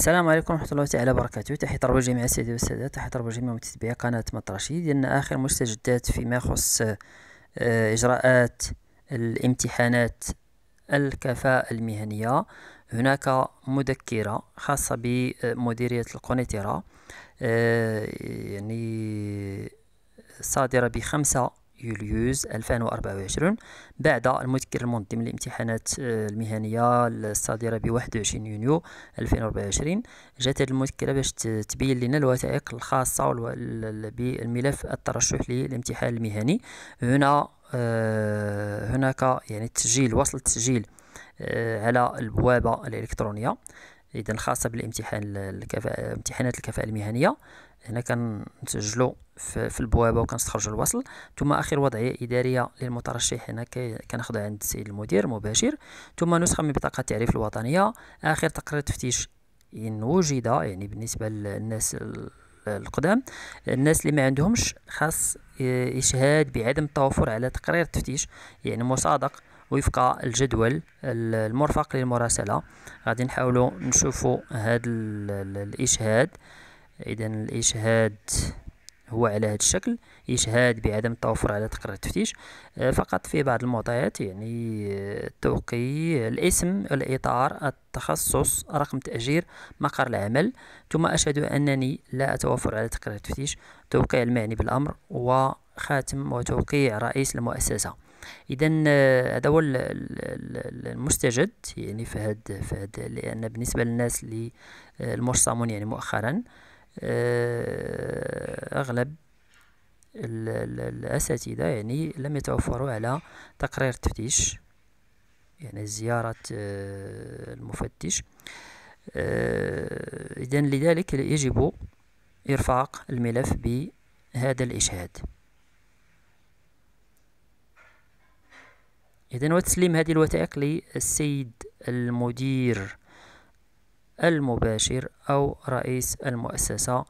السلام عليكم ورحمة الله تعالى وبركاته تحية طربة جميع السيدات والسادات تحية طربة جميع متتبعي قناة مطرشي ديالنا آخر مستجدات فيما يخص آه، إجراءات الامتحانات الكفاءة المهنية هناك مذكرة خاصة بمديرية القنيطرة آه، يعني صادرة بخمسة يوليوز 2024 بعد المذكر المنظم للامتحانات آه، المهنية الصادرة ب 21 يونيو 2024 جات هذه المذكرة باش تبين لنا الوثائق الخاصة بالملف الترشح للامتحان المهني هنا آه، هناك يعني تسجيل وصل التسجيل آه، على البوابة الإلكترونية اذا خاصه بالامتحان الكفاءة امتحانات الكفاءه المهنيه هنا كنسجلوا في, في البوابه وكنستخرجوا الوصل ثم اخر وضعيه اداريه للمترشح هنا كناخذها عند السيد المدير مباشر ثم نسخه من بطاقه التعريف الوطنيه اخر تقرير تفتيش ان وجد يعني بالنسبه للناس القدام الناس اللي ما عندهمش خاص آه، اشهاد بعدم التوفر على تقرير تفتيش يعني مصادق وفق الجدول المرفق للمراسلة غادي نحاولوا نشوفوا هذا الإشهاد إذا الإشهاد هو على هذا الشكل إشهاد بعدم التوفر على تقرير التفتيش آه، فقط في بعض المعطيات يعني التوقيع آه، الاسم الإطار التخصص رقم تأجير مقر العمل ثم أشهد أنني لا أتوفر على تقرير التفتيش توقيع المعني بالأمر وخاتم وتوقيع رئيس المؤسسة اذا هذا هو المستجد يعني في هاد في هاد لان بالنسبه للناس اللي آه، المرسمون يعني مؤخرا آه، اغلب الاساتذه يعني لم يتوفروا على تقرير التفتيش يعني زياره آه، المفتش اذا لذلك يجب إرفاق الملف بهذا الإشهاد إذا وتسليم هذه الوثائق للسيد المدير المباشر أو رئيس المؤسسة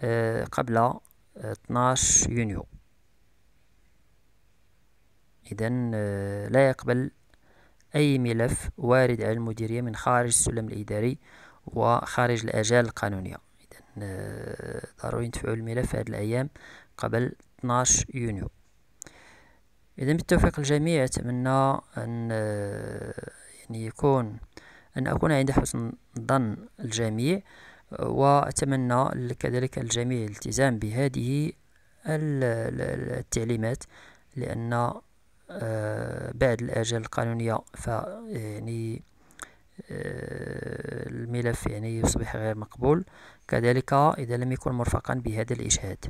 آه، قبل 12 آه، يونيو إذا آه، لا يقبل أي ملف وارد على المديرية من خارج السلم الإداري وخارج الأجال القانونية إذا ضروري ندفعوا الملف هذه الأيام قبل 12 يونيو إذا بالتوفيق الجميع أتمنى أن يعني يكون أن أكون عند حسن ظن الجميع وأتمنى كذلك الجميع الالتزام بهذه التعليمات لأن بعد الآجال القانونية ف يعني الملف يعني يصبح غير مقبول كذلك إذا لم يكن مرفقا بهذا الإشهاد